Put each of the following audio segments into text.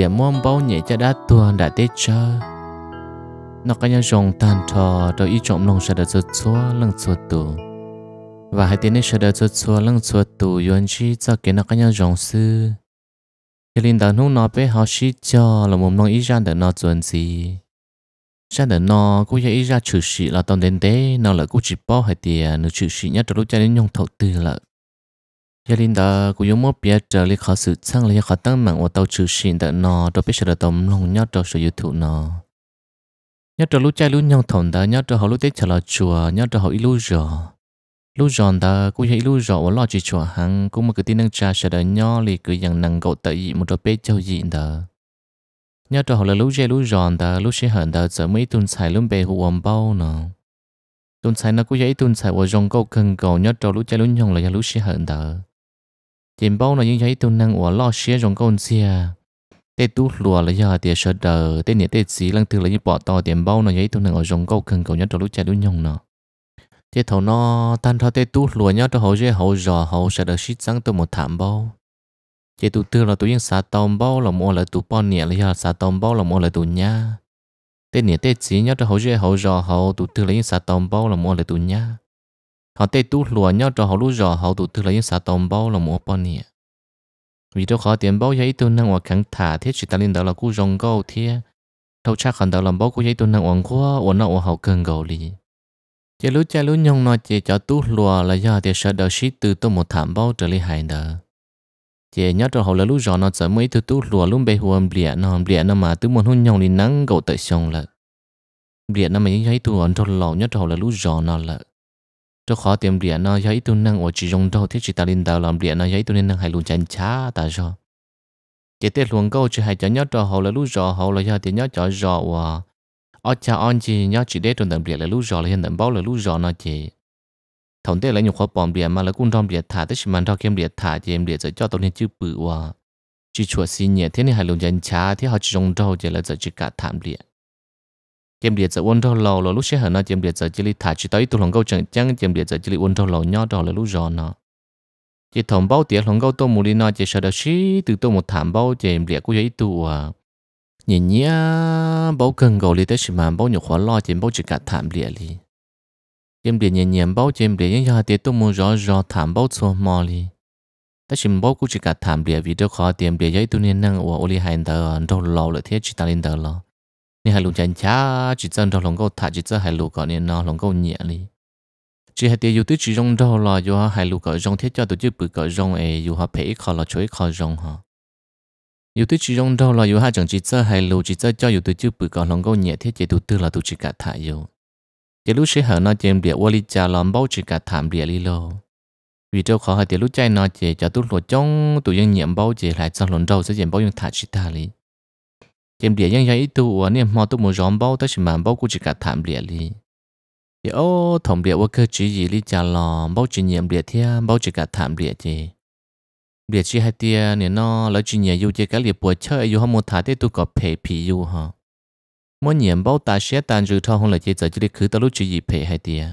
lìa mong bao nhẹ cho đã tuôn đã tết cho nó có nhau rong tan thò rồi ý trộm lòng sợ được rớt chúa lăng chúa tù và hai tiếng này sợ đã rớt chúa lăng chúa tù yuan chi cho cái nó có nhau rong sư thì linh đàn hung nó bé họ sĩ cho là một nông ý ra để nó chuẩn gì ra được nó cũng như ý ra chữ sĩ là toàn đến thế, nó là cũng chỉ bao hai tiền nó chữ sĩ nhất trong lúc cha đến nhung thầu tư lợi giờ linh đó cũng giống một biết trở lại khó sự sang là khó tăng mạng và tàu trừ xin đợt nọ đó biết sợ tôm lòng nhát đó sử dụng nọ nhát đó lúc chạy lúc nhau thòng đó nhát đó họ lúc tết trở lại chùa nhát đó họ ít lúc rồi lúc giòn đó cũng thấy lúc rồi và lo chỉ chùa hàng cũng mà cái tin năng cha sợ đợt nhỏ lì cứ rằng năng cậu tại dị một đợt bé châu dị đó nhớ cho họ là lúc chơi lúc giòn đó lúc sẽ hận đó giờ mấy tuần xài lúc bé hụ ôm bao nè tuần xài nó cũng vậy tuần xài và dòng câu cần cầu nhớ cho lúc chơi lúc nhong là lúc sẽ hận đó tiền bao nó như vậy tôi năng của lo xe trong con xe tê tú lùa là giờ tiền sờ đờ tê nhẹ tê xí lăng từ là như bỏ to tiền bao nó vậy tôi năng ở trong câu cần cầu nhất trong lúc chạy đu nhông nó tê thầu nó tan thao tê tú lùa nhớ trong hậu dễ hậu giò hậu sờ đờ xít sáng tôi một thảm bao tê tụ tư là tụ những xả tôm bao là mua là tụ bò nhẹ là giờ xả tôm bao là mua là tụ nhá tê nhẹ tê xí nhớ trong hậu dễ hậu giò hậu tụ tư là những xả tôm bao là mua là tụ nhá họ tê tu lùa nhau cho họ lú rò họ tụ tư là những xã tông bao là một bao nè vì đó khó tiền bao giấy tôi năng hoặc khẳng thả thiết chỉ ta lên đó là cú rong gâu thế thâu chắc khẳng đó làm bao cú giấy tôi năng hoàng quá ổn nó họ cần gầu lì chỉ lú chỉ lú nhông nói chỉ cho tu lùa là do tiền sợ đầu sĩ từ tôi một thảm bao trở lại hại đỡ chỉ nhớ cho họ là lú rò nó sợ mấy thứ tu lùa luôn bê huồng bịa nó bịa nó mà tứ muốn hôn nhông thì nắng gầu tới sông là bịa nó mà những giấy tôi ổn cho lò nhớ cho họ là lú rò nó là cho khó tìm điện nó giấy tôi năng ở chỉ dùng đâu thiết chỉ ta linh tàu làm điện nó giấy tôi nên năng hay luôn chán chả ta cho chỉ tiết luôn câu chỉ hay cho nhớ cho hậu là lúc rõ hậu là giờ thì nhớ cho rõ và ở cha on chỉ nhớ chỉ để trong tầm điện là lúc rõ là hiện tầm bao là lúc rõ nó chỉ thằng tiết là nhiều khó bỏ điện mà là cũng trong điện thả tức mình trong kiếm điện thả thì em điện sẽ cho tôi nên chữ bự và chỉ chuột xin nhẹ thế này hay luôn chán chả thế họ chỉ dùng đâu chỉ là giờ chỉ cả thảm điện chém điện giờ uốn rau lò là lúc sẽ hở nó chém điện giờ chỉ li thả chỉ tới tụ lòng câu chẳng chẳng chém điện giờ chỉ li uốn rau lò nhỏ đó là lúc giòn nó chỉ thòng bao tiệt lòng câu tô mù li nó chỉ sợ đầu xí từ tô một thảm bao chém điện của giấy tụ à nhìn nhá bao cần gầu li tới sự mà bao nhục khó lo chém bao chỉ cả thảm điện li chém điện nhìn nhìn bao chém điện những nhà tiệt tô mù rõ rõ thảm bao xô mò li ta xin bao cũng chỉ cả thảm điện vì đâu khó tiệm điện giấy tu nên năng của oli hành tờ rau lò là thiết chỉ ta lên tờ lo 你还路人家只真着龙沟塔只真还路搞你呢龙沟年里，只还得有对只用着了，有哈还路搞用，贴家都就不搞用诶，有哈陪考了，吹考用哈。有对只用着了，有哈整只真还路只真叫有对就不搞龙沟年贴家都得了都只个塔有。เดี๋ยวลูกใช้หานาเจมเบียว่าลิจาลอมเบ้าจิกาถามเบียลิโลวิดีโอขอให้เดี๋ยวลูกใจนาเจจะตุ้หลวจ้องตัวยังเหยียมเบ้าเจหลายจังหลนเราจะเหยียมเบ้ายังถาชิตาลี em địa yang yang ít tu ở nè mò tu một giòn bao tới chỉ mà bao cũng chỉ cả thảm địa li thì ô thầm địa ô cơ chỉ gì li chả lò bao chỉ nhiệm địa thia bao chỉ cả thảm địa chứ địa chỉ hai tia nè nó lấy chỉ nhiệm yêu chỉ cả liệp bùa chơi yêu không một thả thế tu có phê phì yêu ha mỗi nhiệm bao ta sẽ tan rượu thao không là chỉ giờ chỉ đi khứ lúc chỉ gì phê hai tia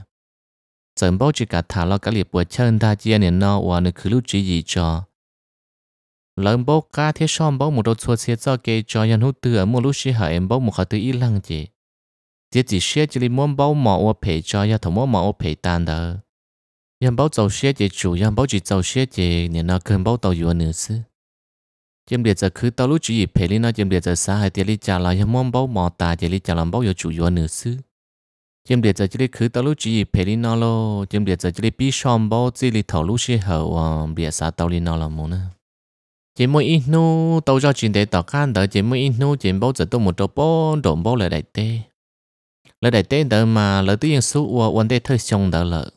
giờ bao chỉ cả thà lo cả liệp bùa chơi ta chỉ nè nó và nè khứ lúc chỉ gì cho lần bố cá thế xong bố một đầu chua xe cho kê cho nhân hút từ ở một lúc xí hả em bố một khả tư ý lăng chị chỉ chỉ xe chỉ li muốn bố mỏ ô phê cho nhà thằng mỏ mỏ ô phê tan đó nhân bố dầu xe chị chủ nhân bố chỉ dầu xe chị nên nó cần bố tàu dùa nữa chứ chém địa giờ cứ tao lúc chỉ phê li nó chém địa giờ xa hai tiền li trả là nhân muốn bố mỏ ta chỉ li trả là bố yếu chủ dùa nữa chứ chém địa giờ chỉ li cứ tao lúc chỉ phê li nó lo chém địa giờ chỉ li bi xong bố chỉ li thầu lúc xí hậu biệt xa tàu li nó là muốn nữa chỉ mỗi ít nu tàu cho chuyện để tỏ can đỡ chỉ mỗi ít nu chỉ bao giờ tôi một trâu bó đồn bao lời đại tê lời đại tê đỡ mà lời tự nhiên số ua quan tê thơ xong đỡ lợ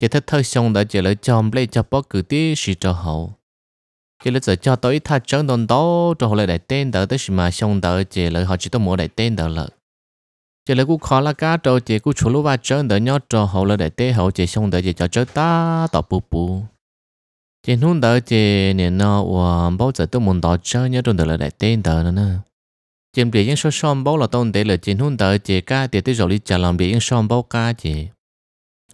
chỉ thơ thơ xong đỡ chỉ lời chom lấy cho bó cử tí sự cho hậu chỉ lời giờ cho tôi tha trấn đồn đó cho lời đại tê đỡ tới sự mà xong đỡ chỉ lời họ chỉ tôi một đại tê đỡ lợ chỉ lời cũng khó là cá trâu chỉ cũng chú lúa ba trấn đỡ nhót cho hậu lại đại tê hậu chỉ xong đỡ chỉ cho trớ ta tỏ bù bù chị nung đỡ chị nè nó và bao giờ tôi muốn đỡ chơi nhớ trong đời lại đại tên đỡ nữa nè chị bị những số xóm bao là tôi để là chị nung đỡ chị ca thì tôi rồi đi trả làm bị những xóm bao ca chị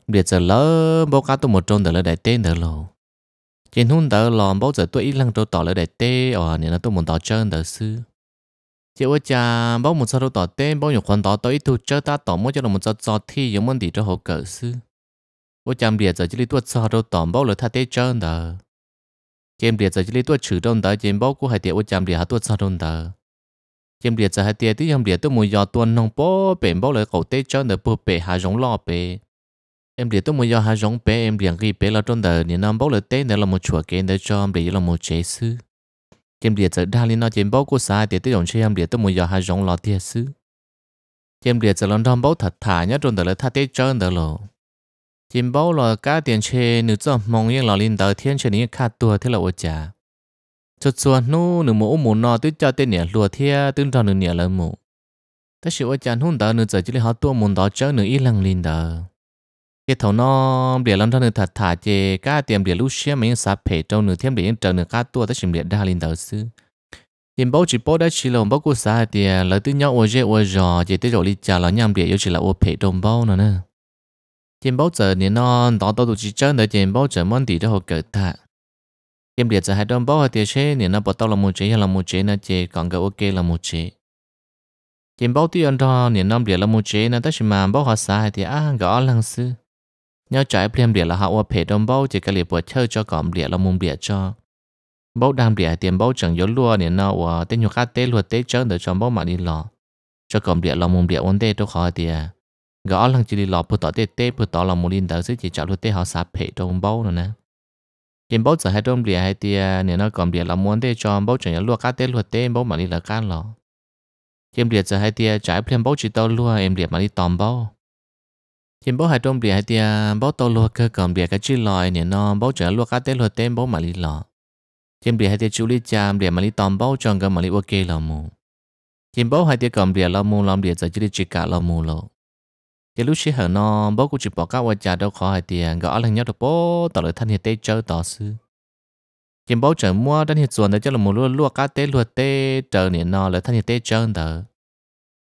bị giờ lỡ bao ca tôi một trong đời lại đại tên đỡ rồi chị nung đỡ làm bao giờ tôi ít lần tôi tỏ là đại tê và nè nó tôi muốn đỡ chơi đỡ sư chị ơi cha bao một sao tôi tỏ tên bao nhiêu khoản tỏ tôi ít thu chơi ta tỏ mỗi cho là một sao cho thi giống món gì cho hậu cỡ sư 我讲别在这里多吃都当包了，他得挣的。讲别在这里多吃东的，讲包过还得我讲别还多吃东的。讲别在还得都讲别都没要多弄包变包了，搞得挣的不白还容老白。em để tôi muốn do hai giống bé em liền ghi bé là trong đời nên năm bao là tên này là một chùa kia để cho em để là một chế sư em để giờ đang liên nó chém bao của sai để tôi dùng chơi em để tôi muốn do hai giống là thiệt sư em để giờ lần năm bao thật thà nhất trong đời là thà tết trơn đời lộ tiền bao là cả tiền chê nữ cho mong yên là linh thiên chê nữ khát tua thế là ô chả cho cho nu nữ mũ mũ nọ cho tên nhẹ lùa thia tương tròn nữ nhẹ là mũ ta sự ô chả hôn tờ giờ chỉ là họ tua mũ đó chớ nữ ít lăng linh cái thầu nó bịa lắm cho nữ thật thả chê cá tiền bịa lúc xe mấy sạp phê trong nữ thêm bịa trở nửa cá tua ta sự bịa đa linh tờ sư hiện bao chỉ bao đã chỉ là bao cô xã tiền, lợi tư nhau ô dê ô giò chỉ tới rồi đi chả là nhầm bịa yêu chỉ là ô phê trong bao nữa nè tiền bao giờ nên nó đó tôi chỉ chân để tiền bao giờ món gì đó họ cởi ta tiền liệt giờ hai đồng bao hai tiền chế nên nó bắt đầu là một chế hay là một chế nó chế còn cái ok là một chế tiền bao tiền đó nên nó liệt là một chế nó tất nhiên mà bao họ sai thì à gõ lăng sư nhau trái plem liệt là họ qua phe đồng bao chỉ cái liệt bữa chơi cho cọm liệt là một liệt cho bao đam liệt tiền bao chẳng yếu lúa nên nó qua tên nhục cá tế lúa tế chân để cho bao mà đi lò cho cọm liệt là một liệt ổn tê tôi khỏi tiền gõ lần chỉ đi lọp bữa tỏ tê tê bữa tỏ là một linh đầu sẽ chỉ chọn luôn tê họ sạp hệ trong bao nữa nè trên bao giờ hai trong bìa hai tia nếu nó còn bìa là muốn tê cho bao chẳng nhớ luôn cá tê luôn tê bao mà đi là cá lọ trên bìa giờ hai tia trái phim bao chỉ tao luôn em bìa mà đi tòm bao trên bao hai trong bìa hai tia bao tao luôn cơ còn bìa cái chi lòi nếu nó bao chẳng luôn cá tê luôn tê bao mà đi lọ trên bìa hai tia chú lý chạm bìa mà đi tòm bao chọn cái mà đi ok là mù trên bao hai tia còn bìa là mù làm bìa giờ chỉ đi chỉ cả là mù rồi thì lúc xí hở nó bố cũng chỉ bỏ các quay trà đâu khó hay tiền gõ lần nhau được bố tỏ lấy thân hiện tế chơi tỏ sư chim bố trời mua đến hiện xuân để cho là một lúa lúa cá tế lúa tế trời niệm nó lấy thân hiện tế chơi tờ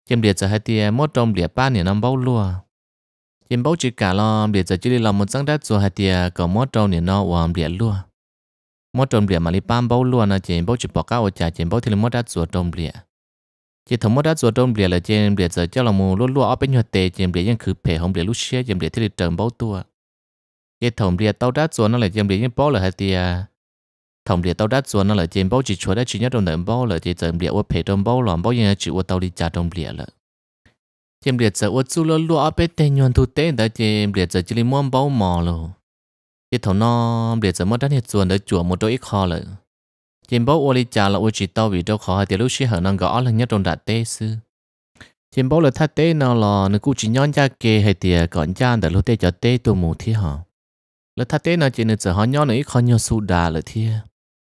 chim điệt giờ hai tiền mốt trong điệt ba niệm nó bao lúa chim bố chỉ cả lo điệt giờ chỉ đi làm một sáng đất rồi hai tiền còn mốt trong niệm nó hoàn điệt lúa mốt trong điệt mà đi ba bao lúa nó chim bố chỉ bỏ các quay trà chim bố thì là mốt đất rồi trong điệt chỉ thằng mất đất rồi đông bìa là trên bìa giờ cho là mù lúa lúa ở bên nhà tề trên bìa nhưng cứ phe hồng bìa lúc xe trên bìa thiết lịch trầm bao tua chỉ thằng bìa tàu đất rồi nó là trên bìa nhưng bao là hai tia thằng bìa tàu đất rồi nó là trên bao chỉ chúa đã chỉ nhất trong đợt bao là chỉ trên bìa ở phe trong bao là bao nhưng chỉ ở tàu đi trả trong bìa là trên bìa giờ ở chú lúa lúa ở bên tề nhuận thu tế đã trên bìa giờ chỉ li mua bao mò rồi chỉ thằng nó bìa giờ mất đất hết rồi đã chùa một đôi ít kho rồi chim bố ô li chả là ô chỉ tao vì đâu khó hay tiểu lúc xí hở năng gõ là nhất trong đạt tê sư chim bố là thắt tê nào là nó cũng chỉ nhon cha kê hay tiề à, còn cha để lúc tê cho tê tu mù thi hả là thắt tê nào chỉ nên sợ họ nhon nữa khó nhon su đà là thi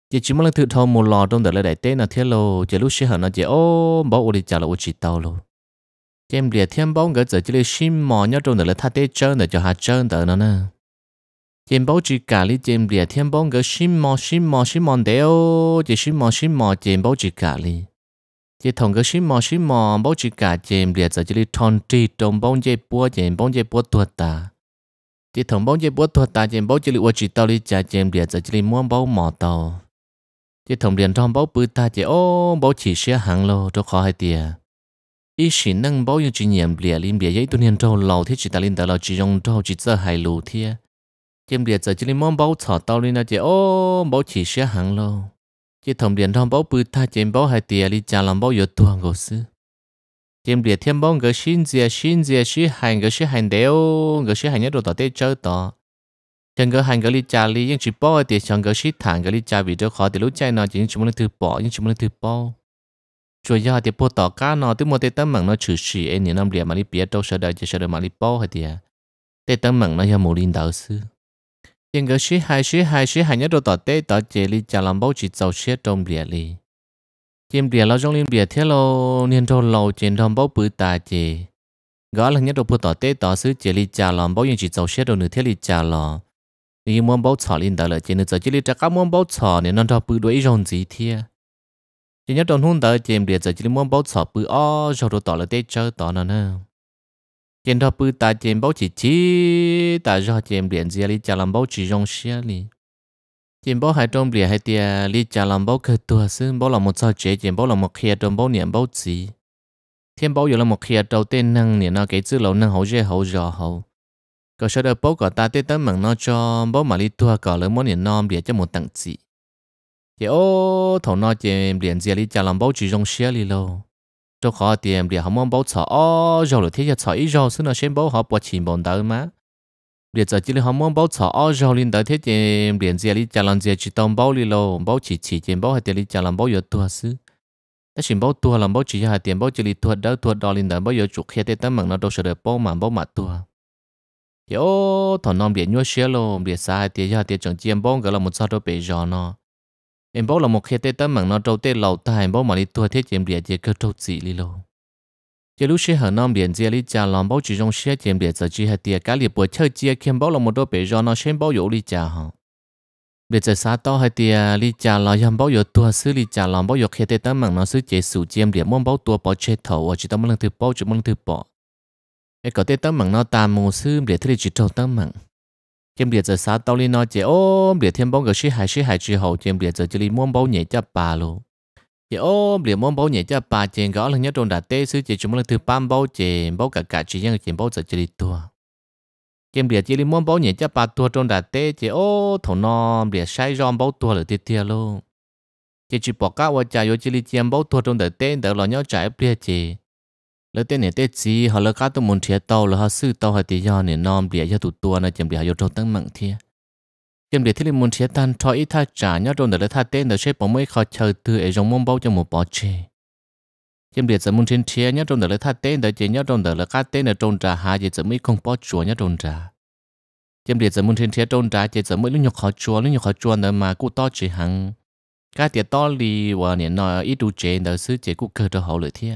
chỉ chỉ muốn là thử thâu một lò trong đợt là đại tê nào thi lô chỉ lúc xí hở nó chỉ ô bố ô li chả là ô chỉ tao lô chim bia thiên bóng gỡ giờ chỉ là sim mò nhon trong đợt là thắt tê chân để cho hạt chân để nó nè tiền bảo chỉ cả lý tiền bìa thiên bóng cái xin mò xin mò xin mò đéo chỉ xin mò xin mò tiền bảo chỉ cả lý chỉ thằng cái xin mò xin mò bảo chỉ cả tiền bìa giờ chỉ lý thon trì trong bóng chế búa tiền bóng chế búa tuột ta chỉ thằng bông chế búa tuột ta tiền bảo chỉ lý uất chỉ tao lý trả tiền bìa giờ chỉ lý muốn bảo mò tao chỉ thằng liền trong bao bự ta chỉ ô bao chỉ xe hàng lô cho khó hai tiền ý chỉ nâng bao nhiêu chỉ nhiệm bìa liên bìa giấy tu niên trâu lâu thế chỉ ta liên ta lâu chỉ dùng trâu chỉ giờ hài lù thiệt chim điện giờ chỉ lấy món bao sọ tao lên là chỉ ô bao chỉ xe hàng lo chỉ thằng điện thằng bao bự ta chim bao hai tiền đi trả làm bao giờ tuang gốc sư chim điện thêm bao người xin gì xin gì xin hành người xin hành đéo người xin hành nhất đồ tao tết chơi tao chẳng người hành người đi trả đi nhưng chỉ bao hai tiền chẳng người xin thằng người đi trả vì đâu khó thì lúc chạy nó chỉ chúng nó thứ bỏ nhưng chúng nó thứ bao chủ yếu thì bộ tỏ cá nó tức một tết tấm mảng nó chửi xì anh những năm liền mà đi biết đâu sợ đời chỉ sợ đời mà đi bao hai tiền tết tấm mảng nó giờ mồ linh đạo sư nhưng cái sĩ hai sĩ hai sĩ hai nhất đồ tỏ tế tỏ chế li chả làm bao chỉ giàu xe trong bìa li chim bìa lo trong liên bìa thế lo niên đồ lâu trên đồng bao bự tà chế gõ là nhất đồ bự tỏ tế tỏ xứ chế li chả làm bao nhưng chỉ giàu xe đồ nửa thế li chả lo nhưng muốn bao chỏ liên đó là chế nửa giờ chỉ li chả cá muốn bao chỏ nên nó đồ bự đuổi rồng gì thế chỉ nhất đồ hôn tờ chim bìa giờ chỉ muốn bao chỏ bự ó, rồi đồ tỏ là tế chơi tỏ nó nữa trên đó bự ta trên bao chỉ chỉ ta do trên biển gì ali chả làm bao chỉ rong xia li trên bao hai trong biển hai tia li chả làm bao cơ tua xứ bao là một sao chế trên bao là một kia trong bao niệm bao chỉ thiên bao giờ là một kia đầu tiên năng niệm nó cái chữ lâu năng hậu dễ hậu rõ hậu có sợ đâu bao cả ta tết tấm mặn nó cho bao mà li tua cả lớn món niệm nom để cho một tặng chỉ chỉ ô thầu nó trên biển gì ali chả làm bao chỉ rong xia li lâu cho khó tiền để họ mong bảo sợ ô rồi thế giờ sợ ít rồi xin nó xem bảo họ bỏ tiền bọn tới mà để giờ chỉ là họ mong bảo sợ ô rồi lên tới thế tiền điện gì đi chả làm gì chỉ tông bảo đi lo bảo chỉ chỉ tiền bảo hay tiền đi chả làm bảo nhiều tua xứ ta chỉ bảo thua làm bảo chỉ hay tiền bảo chỉ đi thua đâu thua đó lên tới bảo nhiều chụp khe thế tấm mạng nó đâu sợ được bảo mà bảo mà tua yo thằng nom điện nhua xe lo điện sai tiền giờ tiền chẳng chiêm bảo cái là một sao đâu bị giò nó em bảo là một khi tê tâm mạng nó trâu tê lầu tai em bảo mà đi tua thiết chém địa chỉ cơ trâu chỉ li lô chỉ lúc xe hở nam biển chỉ li cha làm bảo chỉ trong xe chém địa giờ chỉ hai địa cá liệp bữa chơi chia khiêm bảo là một đôi bể do nó xem bảo yếu li cha ha. bây giờ xa to hai tia li cha là em bảo dỗ tua xử li cha làm bảo dỗ khi tê tâm mạng nó xử chế sủ chém địa muốn bảo tua bảo chơi thầu chỉ tâm lần thứ bảo chỉ lần thứ bỏ em có tê tâm mạng nó tạm mù sư để thứ chỉ trâu tâm mạng chém liệt giờ sao tao lên nói chị ôm liệt thêm bóng cái sĩ hại sĩ hại chi hậu chém liệt giờ chỉ li muốn bao nhảy cho bà luôn chị ôm liệt muốn bao nhẹ cho bà chị gõ là nhớ trôn đã tê sứ chị chúng là thứ pam bao chị bao cả cả chị nhân chị bao giờ chỉ li tua chém liệt chỉ li muốn bao nhảy cho bà tua trong đã tê chị ô thầu nó liệt sai rom bao tua là tiệt tiệt luôn chị chỉ bỏ cá qua chạy vô chỉ li chém bao tua trong đã tê đỡ lo nhau trái liệt chị แล้วเต้เนี่ยเต้จีเขาเลิกก้าตัวมุนเทียเตาแล้วเขาซื้อเตาเขาตียอเนี่ยนอมเดียยาตุตัวนะจำเดียยาโดตั้งมั่งเทียจำเดียที่ลิมุนเทียตันทออีท่าจ่ายอดโดนแต่ละท่าเต้นแต่เช่ผมไม่เขาเชิดตือไอจงมุ่งเบาจมูกปอเชจำเดียจะมุนเทียเทียยอดโดนแต่ละท่าเต้นแต่เจียยอดโดนแต่ละก้าเต้นแต่โดนจ่าหาเจจะไม่คงปอจัวยอดโดนจ่าจำเดียจะมุนเทียเทียโดนจ่าเจจะไม่ลุ่ยขอจัวลุ่ยขอจัวแต่มากู้ต่อจีหังก้าเตียต่อลีว่าเนี่ยนอยอีดูเจนแต่ซื้อเจกู้เกิดจะเขาเลยเทีย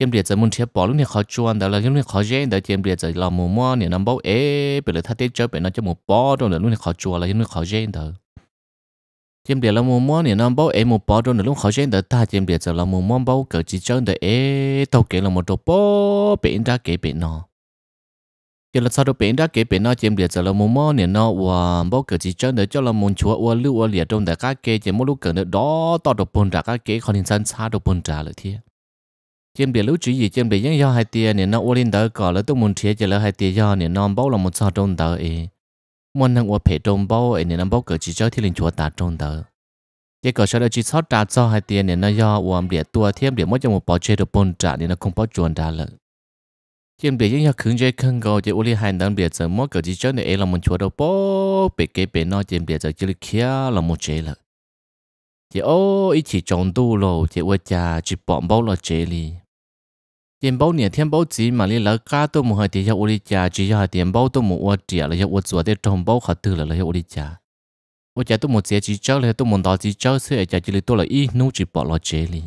kiếm biệt giờ muốn chia bỏ lúc này khó chuan đó là kiếm này khó dễ đó kiếm biệt giờ làm mồm mò này nằm bao ế bây giờ thay tết chơi bây nó cho một bó rồi lúc này khó chuan là lúc này khó dễ đó em địa làm mồm mò này nằm bao ế một bó rồi lúc khó dễ đó ta kiếm biệt giờ làm mồm mò bao cỡ chỉ chơi đó ế tao kể là một đồ bó bên ra kể bên nó giờ là sao đó bên đó kể bên nó kiếm biệt giờ làm mồm mò này nó và bao cỡ chỉ chơi đó cho làm mồm chúa và lưu và liệt trong đó các kê chỉ mỗi lúc cỡ đó tao đồ bún ra các kê còn hiện sản xa đồ bún ra lại thiệt chim bia lũ chỉ gì chim bia giống do hai tia nè nó uốn lên tới cỏ lỡ tôi muốn chia chỉ lỡ hai tia do nè nó bao là một sao trong tới ấy muốn nâng uốn phải trong bao ấy nè nó bao cỡ chỉ cho thiên linh chúa ta trong tới cái cỏ sau đó chỉ sót trả cho hai tia nè nó do uốn bia tua thêm bia mất trong một bao chơi được bốn trả nè nó không bao chuồn trả lỡ chim bia giống do khứng chơi khăn gò chỉ uốn lên hai đằng bia giờ mất cỡ chỉ cho nè ấy là một chúa đâu bao bể cái bị nó chim bia giờ chỉ là kia là một chế lỡ chị ô ý chỉ trồng tu lô chị quê cha chỉ bỏ bao lo chế li tiền bao nè thiên bao chỉ mà li lỡ cả tôi mua hai tiền cho uli cha chỉ cho hai tiền bao tôi mua trẻ là cho uli chuột để trồng bao khát tư là là cho uli cha uli cha tôi mua trẻ chỉ cho là tôi muốn đào chỉ cho sẽ cha chỉ li tôi là ít nu chỉ bọn lo chế li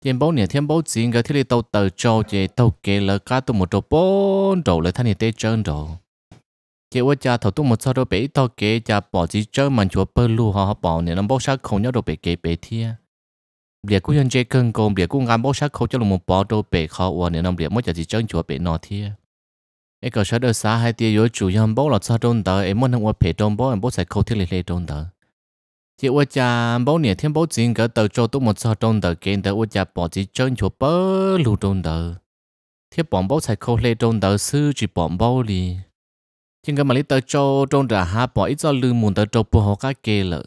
tiền bao nè thiên bao chỉ người thiên li tàu tàu cho chị tàu kế lỡ cá tôi mua trâu bốn đầu lỡ thanh này tê chân đầu cái vợ cha thầu tung một sao đó bé to kế cha bỏ chỉ chơi mà chúa bơ lu họ bỏ nên nó bao sát không nhớ đồ bé kế bé thia bịa cũng nhân chế cân công bịa cũng ngắm bao sát không cho lùng một bỏ đồ bé khó uo nên nó bịa mới chỉ chỉ chơi chúa bé nọ thia cái cậu sợ đồ xa hai tia yếu chủ nhân bao là sao trôn tờ em muốn thằng vợ bé trôn bao em bao sai không thiết lệ lệ trôn tờ chị vợ cha bao nhiêu thêm bao tiền cái tờ cho tung một sao trôn tờ kiện tờ vợ cha bỏ chỉ chơi chúa bơ lu trôn tờ thiết bỏ bao sai không lệ trôn tờ sư chỉ bỏ bao liền chúng cái mà lý tờ cho trong trả hạ bỏ ít do lư muốn tới cho bù hồ cá kê lợ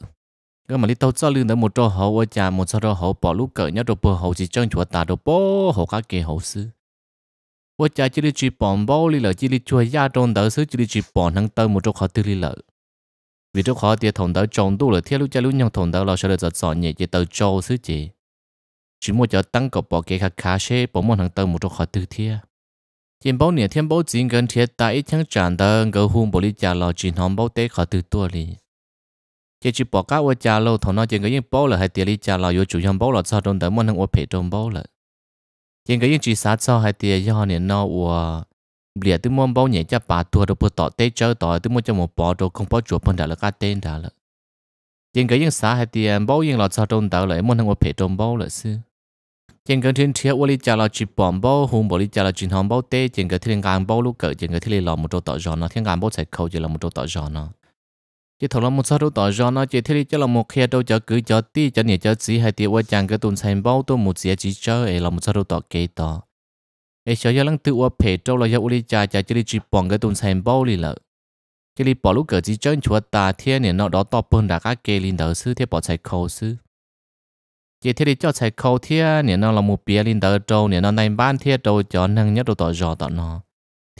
cái mà lý tờ cho lư tờ một cho hồ ở nhà một cho hồ bỏ lúc cỡ nhớ cho bù hồ chỉ chân chúa ta đồ bố hồ cá kê hồ sư ở nhà chỉ đi chỉ bỏ bao lý lợ chỉ đi chúa gia trong tờ sư chỉ đi chỉ bỏ năng tờ một chỗ khó tư lý lợ vì chỗ khó tiệt thòng tờ trồng tu là thiết lúc cha lúc nhau thòng tờ lo sợ được giật sọ nhẹ chỉ tới cho sư chỉ chỉ một chỗ tăng cọc bỏ kê khá khá xe bỏ một hàng tờ một chỗ khó tư thiết tiền bao nhiêu tiền bao tiền gần thiệt tại ít tháng tràn đó ngô hung bồ lý trả lo chỉ hòm bao tế khỏi từ tua li chỉ chỉ bỏ cá qua trả lo thằng nó chỉ cái những bao là hay tiền đi trả lo vô chủ hòm bao là sao trong đó muốn ăn qua phe trong bao là chỉ cái những chỉ sát sao hay tiền do nè nó qua bịa tôi muốn bao nhiêu cho bà tua được bớt tỏ tế chơi tỏ tôi muốn cho một bỏ đồ không bỏ chuột phân đã là cái tên đã là chỉ cái những xã hay tiền bao những là sao trong đó lại muốn ăn qua phe trong bao là xưa trên cái thiên thiếu lý trả lời chỉ bom bao hùng boli trả lời chỉ hồng bao tê trên cái thiên gan bao lúc cỡ trên cái thiên lò một chỗ tọt giòn nó thiên gan bao chạy khâu chỉ là một chỗ tọt giòn nó chỉ thằng làm một sao đâu tọt giòn nó chỉ thiên chỉ là một khi đâu chả cứ chả ti chả nhỉ chả gì hay tiêu qua chàng cái tuần xem bao tôi một gì chỉ chơi ấy là một sao đâu tọt kế tọt ấy sợ giờ lăng tự qua phe trâu là giờ oli chả chả chỉ chỉ bom cái tuần xem bao lì lợ chỉ li bỏ lúc cỡ chỉ chơi chuột ta thiên này nó đó tọt bơn đã các kê linh đầu sư thiên bỏ chạy khâu sư chỉ thế thì cho chạy khâu thế nè nó là một bia lên tờ trâu nè nó này ban thế trâu cho nâng nhất đồ tỏ giò tỏ nó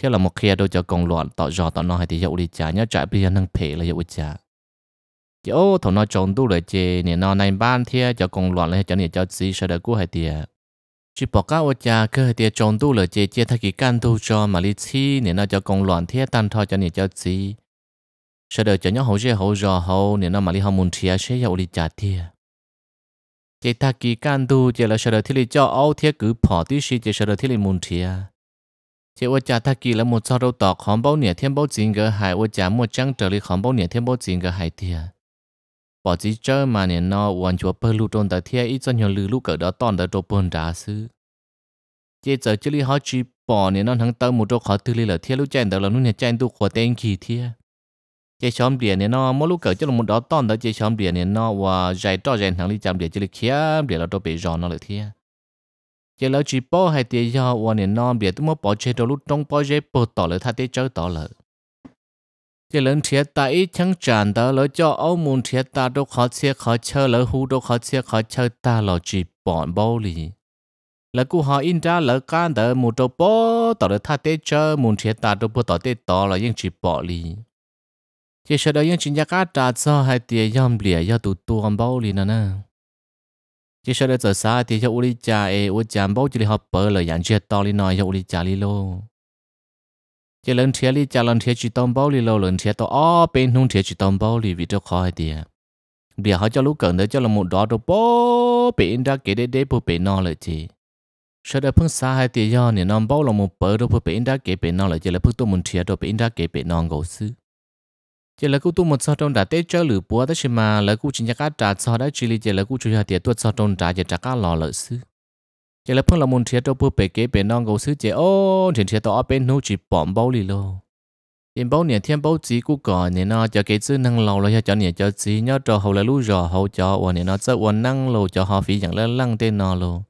thế là một kia đồ cho công loạn tỏ giò tỏ nó hay thì dậu đi trả nhớ trả bia nâng phê là dậu trả chỉ ô thằng nó trồng tu rồi chê nè nó này ban thế cho công loạn là cho nè cho gì sợ được cũ hay tiền chỉ bỏ các ô cha cơ hay tiền trốn tu rồi chê chê thay kỳ can tu cho mà lý chi nè nó cho công loạn thế tan thọ cho nè cho gì sợ được cho nhớ hậu dễ hậu giò hậu nè nó mà lý hậu muốn chia sẽ dậu đi trả tiền chỉ ta kỳ can tu chỉ là sở đời thiết lý cho áo thiết cứ bỏ đi xí chỉ sở đời thiết lý muốn thia chỉ ôi cha ta kỳ là một sao đâu tỏ khóm bao nhiêu thiên bao chín gỡ hải ôi cha một trăng trở lý khóm bao nhiêu thiên bao chín gỡ hải thia bỏ chỉ chơi mà nè nó hoàn chúa bơ lu trôn tới thia ít cho nhiều lư lu cỡ đó toàn tới trộn bồn đá xứ chỉ giờ chỉ lý họ chỉ bỏ nè nó thằng tao một chỗ khó tư lý là thia lu chen tới là nu nè chen tu khó tên kỳ thia chế xóm địa này nó mỗi lúc cỡ chứ là một đó toàn đó chế xóm địa này nó và dạy cho dạy thằng đi chạm địa chỉ là kia địa là cho bị giòn nó lại thế chế lỡ chỉ bỏ hai tiền do và này nó địa tôi mới bỏ chế đâu lúc trong bỏ chế bỏ tỏ lại thay thế chơi tỏ lại chế lớn thiệt ta ít chẳng chán đó lỡ cho ông muốn thiệt ta đâu khó chia khó chơi lỡ hú đâu khó chia khó chơi ta lỡ chỉ bỏ bao lì lỡ cú họ in ra lỡ can đỡ một trâu bó tỏ được thay thế chơi muốn thiệt ta đâu bó tỏ thế tỏ là yên chỉ bỏ lì khi sợ đó những chuyện nhà cá trả cho hai tiền yam lìa yam tụ tụ ăn bao lì nè nè chỉ sợ đó giờ xa thì yam uli cha e u cha bao chỉ họ bờ lời yam chia to lì nói yam uli cha lì lô chỉ lần thiệt lì cha lần thiệt chỉ tôm bao lì lô lần thiệt to ó bên hung thiệt chỉ tôm bao lì vì cho khó hai tiền lìa họ cho lúc cần đó cho là một đó đồ bố bên đã kể đến đấy bố bên nó lời chị sợ đó phun xa hai tiền yam nè nó bao là một bờ đồ bố bên đã kể bên nó lời chỉ là phun tôi mình thiệt đồ bên đã kể bên nó ngầu xứ chỉ là cú tu một sao trong đã tết chơi lửa búa đó xem mà là cú chỉ nhắc cá trả sao đó chỉ là chỉ là cú chơi hạt tiệt tuột sao trong trả chỉ trả cá lò lợi sư chỉ là phong là môn thiệt cho bữa bể kế bể non gấu sư chỉ ô thiệt thiệt tao bên nô chỉ bỏm bao lì lô tiền bao nè thiên bao chỉ cú cỏ nè nó cho cái chữ năng lầu là cho nè cho chỉ nhớ cho hậu là lú rò hậu cho và nè nó sẽ uốn năng lầu cho họ phí dạng là lăng tên nó lô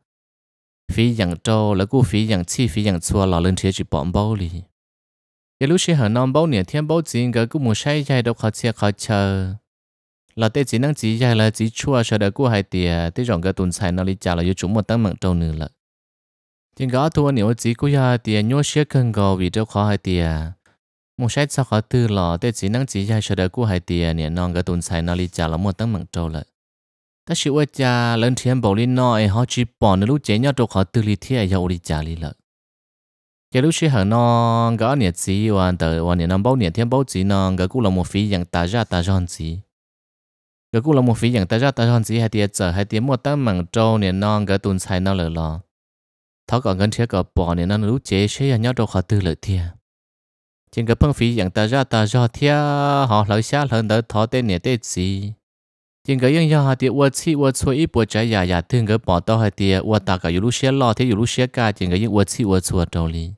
phí dạng trâu là cú phí dạng chi phí dạng chua lò lên thiệt chỉ bỏm bao lì 一路是河南包年天包钱个，古木晒晒都靠车靠车。là tê chỉ năng chỉ dài là chỉ chua sợ đời của hai tia tê rộng cái tuần sai nó đi trả là yêu chúng một tăng mặn trâu nữa tiền gõ thua nếu chỉ của hai tia nhô xế cần gò vì trâu khó hai tia một sai sao khó tư lò tê chỉ năng chỉ dài sợ đời của hai tia nè non cái tuần sai nó đi trả là một tăng mặn trâu là ta sự ơi cha lớn thiên bảo linh nói họ chỉ bỏ nó lúc chế nhau trâu khó tư li thiên giàu đi trả li giờ lúc xưa hàng non gõ nhiệt chỉ hoàn tờ hoàn nhiệt năm bao nhiệt thêm bao chỉ non gõ cũng là một phí dạng ta ra ta giòn chỉ gõ cũng là một phí dạng ta ra ta giòn chỉ hai tiếng giờ hai tiếng một tấm mảng trâu nhiệt non gõ tuần sai non lờ lờ tháo còn gần chế gõ bỏ nhiệt non lúc chế chế nhau đâu khó tư lợi thiệt trên cái phong phí dạng ta ra ta ra thia họ lấy xa hơn đỡ thọ tên nè tên chỉ trên cái yên nhau thì ua chi ua chui ít bữa trái nhà nhà thương gõ bỏ tao hai thì ua ta cả yêu lúc xe lo thế yêu lúc xe cả trên cái yên ua chi ua chua trâu li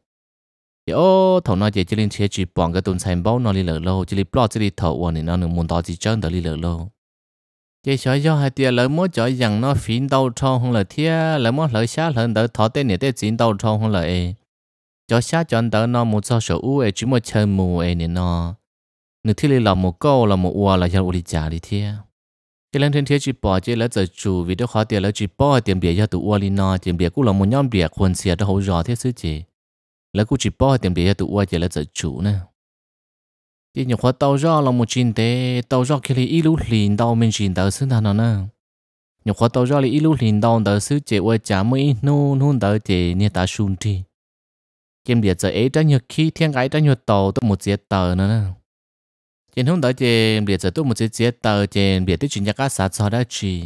yo thầu nói chỉ linh chế chỉ bằng cái tuần xem bao nó đi lỡ lâu chỉ linh blog chỉ thầu quan nên nó được muốn đó chỉ chân đó đi lỡ lâu chỉ sợ do hai tia lỡ mỗi chỗ rằng nó phiền đau trong không là thia lỡ mỗi lỡ xa lỡ đỡ thọ tên này tên chín đau trong không là e cho xa chọn đỡ nó một số số u e chỉ một chân mù e nên nó nửa thi là một câu là một ua là giao đi trả đi thia chỉ lần thiên thế chỉ bỏ chỉ là giờ chủ vì đó khó tiền là chỉ bỏ tiền bia cho tụ ua đi nó tiền bia cũng là một nhóm bia quần xìa đó hỗ trợ thế sự. gì là cũng chỉ bỏ tiền để tụ qua chỉ là giải chủ nè thì nhiều khóa tàu gió là một chín thế tàu ra kia là ít lúc liền tàu mình chín tàu xứ thằng nè nhiều khóa tàu ra là ít lúc liền tàu tàu xứ chỉ qua chả mấy nô nô tàu chỉ nia ta sùn thì kiếm địa giờ ấy đã nhiều khi thiên gái đã nhiều tàu tôi một chiếc tàu nữa nè trên hôm đó chỉ địa giờ tôi một chiếc chiếc tàu trên biệt tích chuyện nhà cá sát sao đã chỉ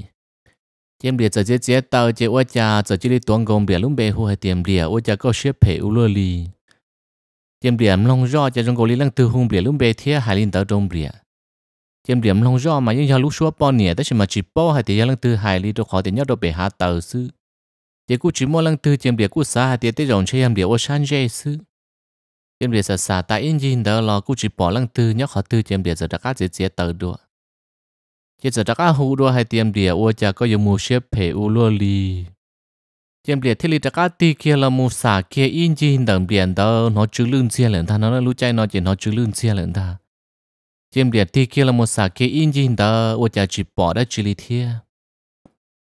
tiệm địa giờ chế chế tàu chế ô cha giờ chế đi tuồng gồm địa lúc bề hồ hay tiệm địa ô cha có xếp phê u lơ li tiêm địa long rõ cho trong gồm lý lăng từ hung địa lúc bề thế hải linh tàu trong địa tiêm địa long rõ mà những nhà lúc xóa bao nè tất mà chỉ bao hay tiệm lăng từ hải linh đâu khó tiền nhau đâu bề hạ tàu sư tiêm cú chỉ mua lăng từ tiệm địa cú xa hay tiệm tới dòng chơi tiêm địa ô san dê sư tiệm địa giờ xa tại yên nhiên đó là cú chỉ bỏ lăng từ nhau khó từ tiệm địa giờ đã cá chế chế tàu được chỉ sợ chắc hú đua hay tiêm địa ô cha có dùng mua xếp phê u lô li tiêm địa thế li chắc ti kia là mua xả kia in chi hình đầm biển đó nó chữ lươn xe lên ta nó lú chay nó chỉ nó chữ lươn xe lên ta tiêm địa ti kia là mua xả kia in chi hình đó ô cha chỉ bỏ đã chỉ li thiê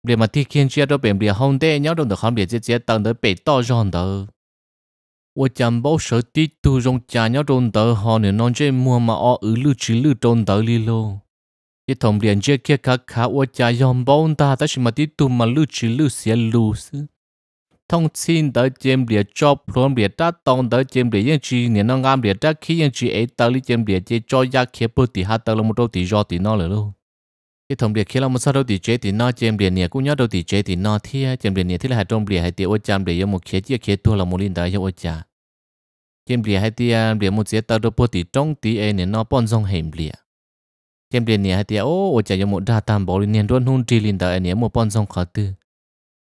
địa mà ti kia chia đó biển địa không đe nhau đồng được khám địa chết chết tầng tới bể to giòn đó ô cha bảo sợ ti tu rong cha nhau đồng tới họ nè non chơi mua mà ở lư chỉ lư đồng tới lì lô 一同连接客卡卡我家用帮他，但是嘛啲都嘛路痴路斜路痴。thông tin tới chém địa cho plom địa ta tông tới chém địa yên chi nên nó ngam địa ta khi yên chi ấy ta lý chém chế cho ya kia bơ tỷ ha ta là một đầu tỷ do tỷ là luôn cái thông địa khi là một sao đầu chế tỷ nó chém địa nè cũng nhớ đầu tỷ chế tỷ nó thia chém địa nè thì là hai trong địa hai tỷ ô chém địa một khía chia khía tua là một linh đại cho ô chả chém địa hai tỷ địa một chế ta đầu bơ tỷ trong tỷ ấy nên nó rong hẻm địa chém tiền nhà ô ô chạy cho một đa tam bảo linh niên đuôn hôn tri linh tờ một bọn song khó tư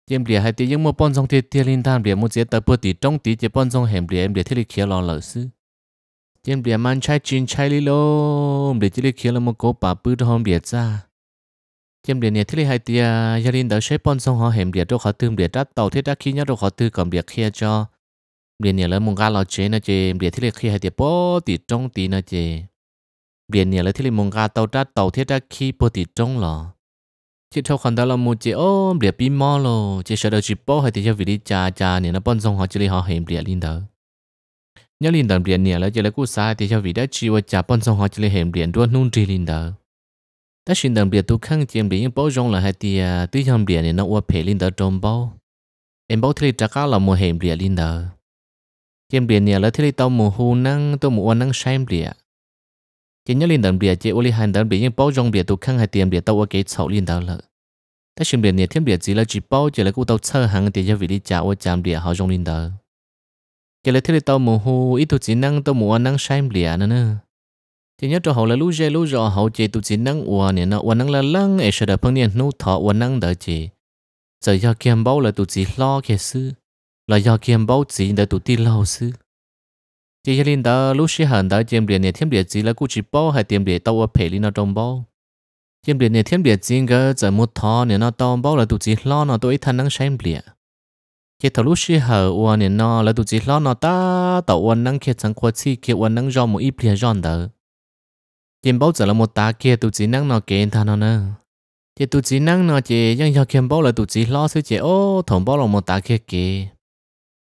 chém tiền những một bọn song thiệt thiệt linh tam tiền một chế tờ bữa tỷ trong tỷ chế bọn song hẻm tiền em để thiết lịch kia lo lỡ sư chém tiền mang chai chín chai li lô họ hẻm tiền đâu khó tư để đắt tàu thiết đắt khi nhau đâu khó tư cầm việc kia cho tiền nhà là một gã lo chế nó chế để thiết lịch kia hay thì bó tỷ trong tỷ biển nhà lấy thiết lý mông ga tàu đã tàu thiết đã khi bố tỷ trông lò chỉ cho khoản đó là một chế ô bìa bí mò lò chỉ sợ đầu chỉ bố hay thì cho vị đi cha cha nè nó bận rộn họ chỉ lấy họ hiểm bìa linh đờ. nhớ linh đờ biển nhà lấy chỉ lấy cú sai thì cho vị đã chịu và cha bận rộn họ chỉ lấy hiểm biển đua nung trì linh đờ, ta xin đàn bìa tu khăng chiếm bìa những bố rong là hay thì à, tuy hiểm bìa nè nó uo phê linh đờ trông bao em bao thiết lý trắc là một hiểm bìa linh đó chiếm bìa nhà lấy thiết lý tàu mù hù năng tàu mù uo năng sai bìa chỉ nhớ liên đầm bìa chỉ ô li hành đầm bìa nhưng bao rong bìa tụ khăn hay tiền bìa tàu ở cái sầu liên đầm lợ ta xin bìa nhiệt thiên bìa chỉ là chỉ bao chỉ là cô tàu chơi hàng tiền cho vị đi chào ở chạm bìa họ rong liên đầm cái là thế tàu mù hô ít tụ chỉ năng tàu mùa năng sai bìa nữa nữa chỉ nhớ cho họ là lú dê lú rò họ chơi tụ chỉ năng uo nè nó uo năng là lăng ấy sẽ được phong niên nô thọ uo năng đỡ chỉ giờ do kiêm bao là tụ chỉ lo kia sư là do kiêm bao chỉ đỡ tụ ti lo sư chỉ cho linh đó lúc xí hẳn đó tiêm điện này tiêm điện gì là cũng chỉ bao hay tiêm điện tàu ở phe linh nó trong bao tiêm điện này tiêm điện gì cái giờ một thọ này nó tàu bao là tụi chỉ lo nó tụi thằng năng xem điện chỉ thằng lúc xí hở uan này nó là tụi chỉ lo nó ta tàu uan năng kia chẳng qua chi kia uan năng rong một ít liền rong đó tiêm bao giờ là một ta kia tụi chỉ năng nó kiện thằng nó nữa chỉ tụi chỉ năng nó chỉ những cho kiêm bao là tụi chỉ lo xí chỉ ô thằng bao là một ta kia kia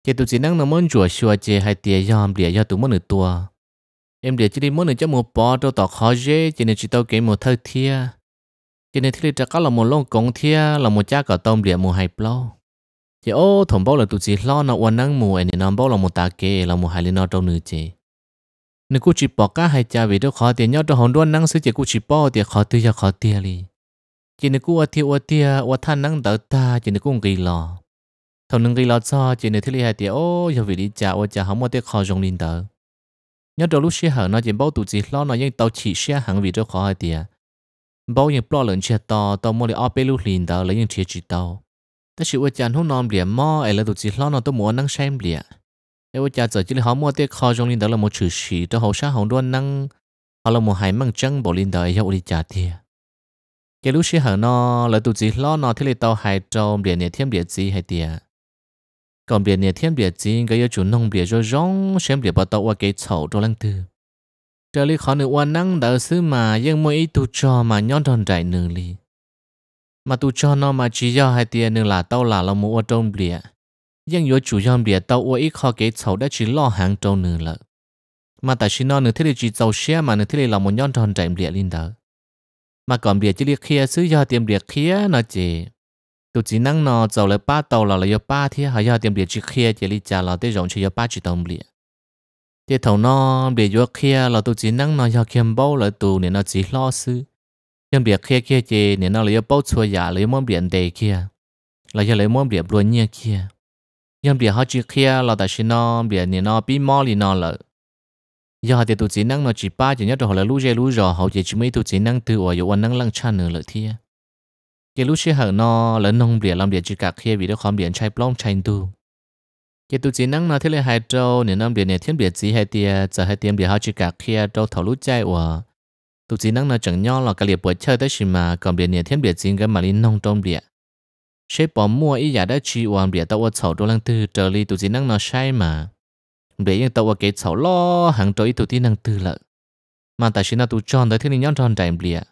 chị tụi chỉ năng nó muốn chùa xua chị hay tiền do em địa do tụi muốn nửa tua em địa chỉ đi muốn nửa cho một bò đâu tỏ khó dễ chỉ nên chỉ tao kể một thơ thia chỉ nên thì chắc là một lông cống thia là một cha cả tông địa một hai plau chỉ ô thằng bao là tụi chỉ lo nó uốn năng mù em nằm bao là một ta kê là một hai linh nó trong nửa chị nếu cô chỉ bỏ cả hai cha về đâu khó tiền nhau cho hòn đoan năng sư chỉ cô chỉ bỏ thì khó tiêu cho khó tiền đi chỉ nếu cô ở tiêu ở tiêu ở thanh năng đỡ ta chỉ nếu cô nghỉ lo thằng nâng gây lo cho chỉ nửa thế li hai tiệt ô giờ vì đi chả ô chả không mua tiệt khó dùng linh tờ nhớ trong lúc xe hở nó chỉ bao tụ chỉ lo nó nhưng tàu chỉ xe hàng vì cho khó hai tiệt bao nhiêu lo lớn chia to tàu mua để ở bên lúc linh tờ lấy những chia chỉ tàu ta chỉ ô chả không nom liền mò ấy là tụ chỉ lo nó tôi muốn năng xem liền ấy ô chả chỉ không mua tiệt khó dùng linh tờ là một chữ chỉ cho hậu sa hậu đoan năng họ là một hai măng trăng bộ linh tờ ấy hậu đi chả cái lúc xe nó là tụ chỉ lo nó thế là tàu hai liền này thêm địa gì hai tiệt còn biệt nhà thiên biệt gì cái yêu chủ nông biệt rồi rong xem biệt bảo đầu qua cái chậu cho lăng tư trở lại khó nữa quan năng đỡ xứ mà nhưng mỗi ít tu cho mà nhon đòn trải nửa li mà tu cho nó mà chỉ do hai tiền nửa là tao là là mua trong biệt nhưng yêu chủ trong biệt tao qua ít khó cái chậu đã chỉ lo hàng trong nửa lợ mà tại sao nó nửa thế này chỉ giàu xe mà nửa thế này là một nhon đòn trải biệt linh đỡ mà còn biệt chỉ liệt kia xứ do tiền biệt kia nó chỉ tôi chỉ năng nó giàu lại ba tàu là lại ba thì hay là điểm địa chỉ kia chỉ lý trả là để rộng chỉ ba chỉ đồng liền thì thầu nó bị vô kia là tôi chỉ năng nó cho kiêm bao lại tù nên nó chỉ lo sư nhưng biệt kia kia chỉ nên nó lấy bao chua giả lấy món biển đề kia là giờ lấy món biển luôn như kia nhưng biệt họ chỉ kia là tại sao nó biển nên nó bị mò lì nó lợ giờ thì tôi chỉ năng nó chỉ ba chỉ nhất rồi lũ lại lũ dây lú rò họ chỉ chỉ mấy tôi chỉ năng từ ở chỗ năng lăng cha nữa lợi thiệt cái lúc xưa hở nó lớn nông biển làm biển chỉ cả khi vì đó khó biển chạy plong chạy tu cái tu chỉ năng nó thế là hai trâu nửa nông biển này thiên biển chỉ hai tia giờ hai tiêm biển họ chỉ cả khi trâu thầu lúc chạy của tu chỉ năng nó chẳng nhau là cái liệp buổi chơi tới xí mà còn biển này thiên biển chỉ cái mà linh nông trong biển sẽ bỏ mua ý giả đã chi hoàn tàu tao sầu đô lăng tư trở li tu chỉ năng nó sai mà biển yên tao cái sầu lo hàng trâu ý tu chỉ năng tư lợ mà tại xí nó tu tròn tới thiên nhiên tròn trải biển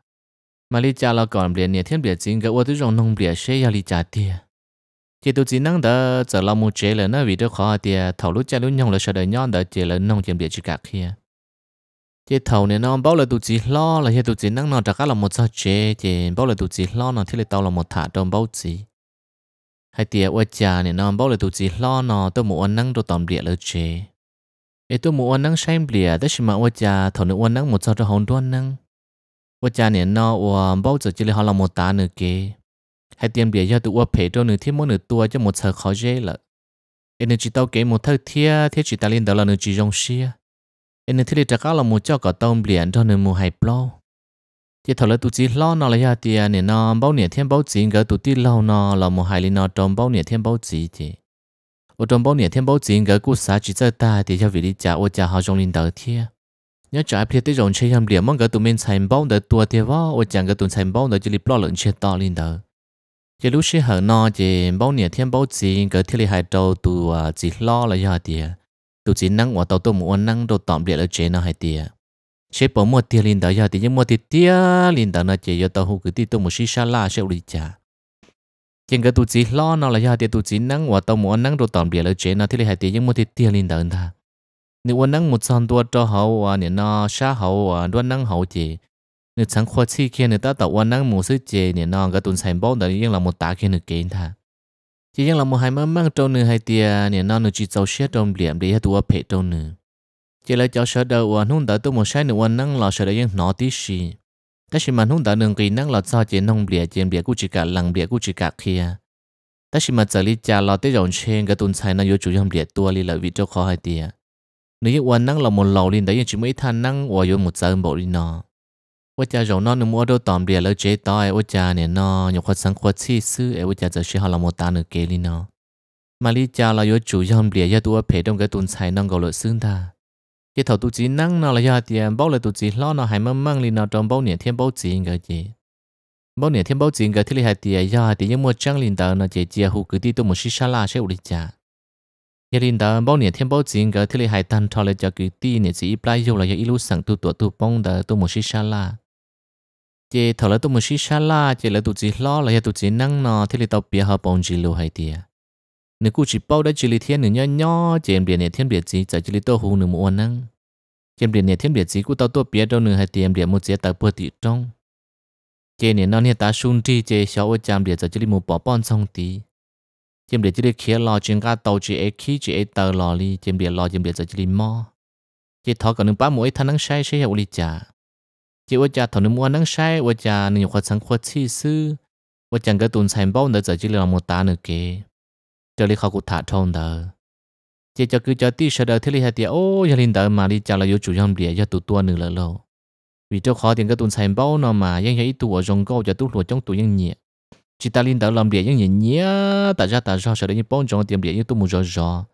mà lý cha là còn biển nè thiên biển chính cái ô tô rong nông biển xe ya lý cha tia chỉ tôi chỉ năng đó giờ là một chế là nó vì đó khó tia thầu lúc cha lúc nhong là sợ đời nhon đỡ chỉ là nông thiên biển chỉ cả kia chỉ thầu nè nó bao là tôi chỉ lo là chỉ tôi chỉ năng nó chắc là một sao chế chỉ bao là tôi chỉ lo nó thì là tao là một thả đồng bao chỉ hay tia ô cha nè nó bao là tôi chỉ lo nó tôi muốn năng đồ tạm biển là chế ấy tôi muốn năng xem biển đó mà ô cha thầu nữa năng một sao cho hồng đoan năng 我家年呢，我包子这里好了没打呢个，还点别要对我陪着呢，天么呢多就没吃烤热了。anh chỉ tao kể một thằng thia thế chỉ ta lên đó là nơi chỉ rong xia anh thế là là một cho cả tông biển cho nên một hai plo chỉ thằng là tụi chỉ lo nó là ya tiền nè nó bao nhiêu thiên bao chỉ cái tụi ti lo nó là một hai lên nó trong bao nhiêu thiên bao chỉ thì ở trong bao nhiêu thiên bao chỉ cái cú xã chỉ cho ta thì cho vị đi trả ô trong lên đó thia nhớ trả phía tới rồng chơi hầm điểm mong cái tụi mình thành bao đợt tua thì vó ô chẳng cái tụi thành bao đợt chỉ lip lo lợn chơi to lên đó chỉ lúc xe hở nọ chỉ bao nhiêu thêm bao gì cái thiết lý hai đầu tụi à, chỉ lo là do thì tụi chỉ năng và tàu tụi muốn năng đồ tạm biệt là chế nó hai tiền chế bỏ mua tiền lên đó do thì nhưng mua tiền tiền lên đó nó chỉ do tàu hụt cái tụi một xí xả la xe đi trả chỉ cái tụi chỉ lo nó là do thì tụi chỉ năng và tàu muốn năng đồ tạm biệt là chế nó thiết lý hai tiền nhưng mua tiền tiền lên đó ta nếu anh năng một trăm đua cho hậu à nên nó xa hậu à đua năng hậu gì nếu chẳng khoa chi kia nếu ta tạo anh năng một sự gì nên nó cái tuần sản bao đời yên là một tá kia nữa kiến thà chỉ yên là một hai mâm mang trâu nữa hai tia nên nó chỉ giàu xe trong liệm để tụi phe trâu nữa chỉ là cho sợ đầu anh à, hôn đã tụi một sai nữa anh năng là sợ đầu yên nó tí gì ta chỉ mà hôn đã nương kỳ năng là sao chỉ nông bìa chỉ bìa cũng chỉ cả lằng bìa cũng chỉ cả kia ta chỉ mà giờ lý cha lo tới dòng trên cái tuần sản nó vô chủ trong bìa tua li lợi vị cho khó hai tia nếu như quan năng là một lầu lên đấy chỉ mới than năng và dùng một giờ bộ đi nọ, ôi cha nó nếu mua đồ tòm địa lỡ chế to ai ôi này nó nhiều khoa sáng khoa chi sư ai ôi cha giờ sẽ họ là một ta nữa kế đi nó mà lý cha là do chủ dòng địa do tôi phải trong cái tuần xài năng gọi lợi xương ta cái thầu tu chỉ năng nó là do tiền bao là tu chỉ lo nó hay mang mang lên nó trong bao nhiêu thiên bao chỉ cái gì bao nhiêu thiên bao chỉ cái thì là tiền do tiền những mua trăng lên tờ nó chỉ chia hụt cứ đi tu một xí xa la sẽ ủi cha nhà đình đó bao nhiêu thiên bao chiến cái thế hệ hải tan cho lại cho cái ti này chỉ play vô là yêu sáng tu tu tu bông đó tu một shisha la chỉ thầu là tu một shisha la chỉ là tu chỉ lo là tu chỉ năng nọ thế hệ tao bia họ bông chỉ lưu hay tiệt nếu cứ chỉ bao đã chỉ lý thiên nữa nhỏ nhỏ chỉ em biển này thiên biển chỉ chỉ lý tàu hù nữa một năng chỉ em biển này thiên biển chỉ cứ tàu tu bia đâu nữa hay tiệt em biển một chỉ tàu bơ tị trong chỉ này nó này ta sung chi chỉ sáu trăm biển chỉ lý một bỏ bón xong tí chim để chỉ để khía lò chuyện cá tàu chỉ ấy khí chỉ ấy tờ lò li chim để lò chim để giờ chỉ li mò chỉ thọ cả nương bá mũi thằng nắng say say hiệu li chả chỉ ôi chả thọ nương mua nắng say ôi chả nương khoa sáng khoa chi sư ôi chàng cái tuần sáng bao nữa giờ chỉ là một tá nữa kì cho li khảo cụ thả thông đó chỉ cho cứ cho tí sợ đời thế li hạt tiệt ô gia linh đời mà li chả là yếu chủ trong địa do tụ tua nữa là lâu vì cho khó tiền cái tuần sáng bao nó mà mà ยัง hay tụ ở trong câu cho tụ lụa trong tụ ยัง nhẹ chỉ ta liên đạo làm địa những gì nhía ta ra ta do sẽ để những bông trống tiệm địa như tôi muốn rõ rõ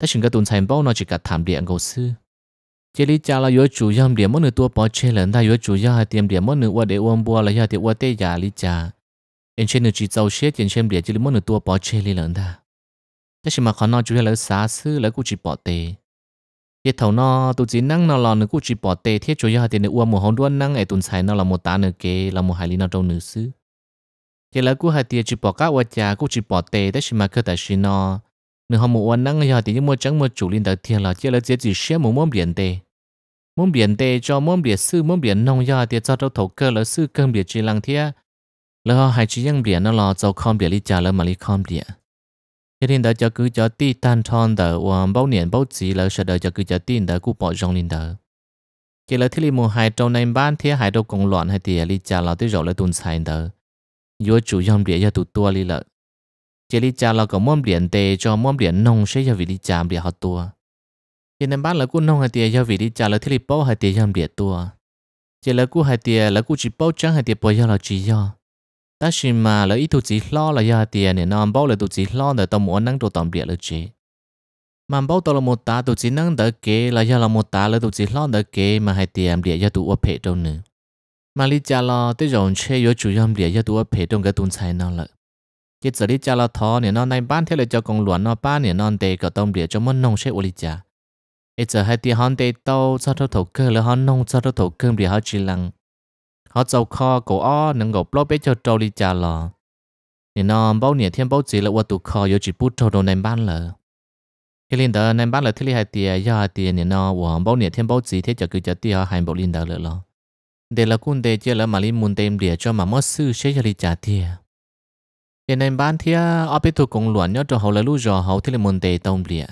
ta xin các tuần sai bông nó chỉ cả thảm địa cầu sư chỉ lý cha là yếu chủ yếm địa mỗi người tua bỏ chê lần ta yếu chủ yếm hai tiệm địa mỗi người qua để uống bua là hai tiệm qua tê giả lý cha em trên người chỉ giàu xếp trên xem địa chỉ lý mỗi người tua bỏ chê lý lần ta ta xin mà khó nói chủ yếm là xá sư là cũng chỉ bỏ tê thiết thầu nó tôi chỉ năng nó là nó cũng chỉ bỏ tê thiết chủ yếm hai tiệm nữa uống một hòn đuôi năng ai tuần sai nó là một tá nửa kế là một hai lý nó trong nửa sư giờ là cú hai tiền chỉ bỏ cá qua chả cú chỉ bỏ tệ đấy mà cơ tại xin nó nửa hôm một nắng ngày thì mua trắng mua chủ liên đầu tiên là chỉ là chỉ chỉ xem một món biển tệ món biển tệ cho món biển sư món biển nông giờ thì cho đầu thổ cơ là sư cơm biển chỉ lăng thia là họ hai chỉ những biển nó là cho con biển đi chả là mà đi con biển cho nên đó cho cứ cho ti tan thon đó và bao niệm bao chỉ là sợ đó cho cứ cho tin đó cú bỏ trong liên đó chỉ là thiết lý một hai trong này ban thế hai đâu cùng loạn hay tiền đi chả là tới rồi là tuần sai đó yo chủ yom địa ya tu tua li lợ chỉ li cha là có mom điện tề cho mom điện nong, sẽ cho vị đi cha địa họ tua chỉ nên bán là cú nong hay tiền cho vị đi cha là thiết lập bao hay tiền yom địa tua chỉ là cú hay tiền là cú chỉ bao trắng hay tiền bao giờ là chỉ do ta chỉ mà là ít tu chỉ lo là do tiền nên nó bao là tu chỉ lo là tao muốn năng tu tạm địa là chỉ mà bao tao là một ta tụi chỉ năng đỡ kế là do là một ta là tụi chỉ lo đỡ kế mà hay tiền địa do tụi ốp hệ đâu nữa mà lý cha lo tới rộng xe yếu chủ nhà lìa yếu tùa phê trong cái tuần sai nó lợi cái giờ lý cha lo thọ nè nó nay bán theo là cho công luận nó bán nè nó để cái tôm lìa cho món nông chê ô lý cha cái giờ hai tia hòn để tàu cho thâu thổ cơ là hòn nông cho thâu thổ cơ để họ chỉ lăng họ dầu kho cổ o nâng gọc lô bế cho trâu lý cha lo nè nó bao nè thiên bao chỉ là ô tụ kho yếu chỉ bút trâu đồ này bán lợi cái linh đó này bán lợi thế lý hai tia yếu hai tia nè nó ô bao nè thiên bao chỉ thế cho cứ cho tia hai bộ linh đó lợi lo để là quân để chơi là mà li muốn tìm địa cho mà mất sư sẽ chơi trả tiền hiện nay bán thì ở bên thuộc cũng luận nhớ cho hậu là lúc giờ hậu thì là muốn đề tông địa